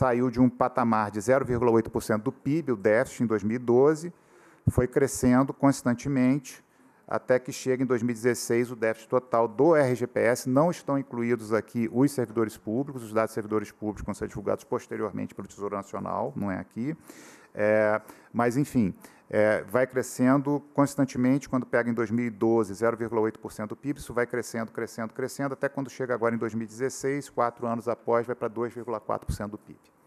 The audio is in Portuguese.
saiu de um patamar de 0,8% do PIB, o déficit, em 2012, foi crescendo constantemente até que chega em 2016 o déficit total do RGPS. Não estão incluídos aqui os servidores públicos, os dados de servidores públicos vão ser divulgados posteriormente pelo Tesouro Nacional, não é aqui. É, mas, enfim, é, vai crescendo constantemente, quando pega em 2012 0,8% do PIB, isso vai crescendo, crescendo, crescendo, até quando chega agora em 2016, quatro anos após, vai para 2,4% do PIB.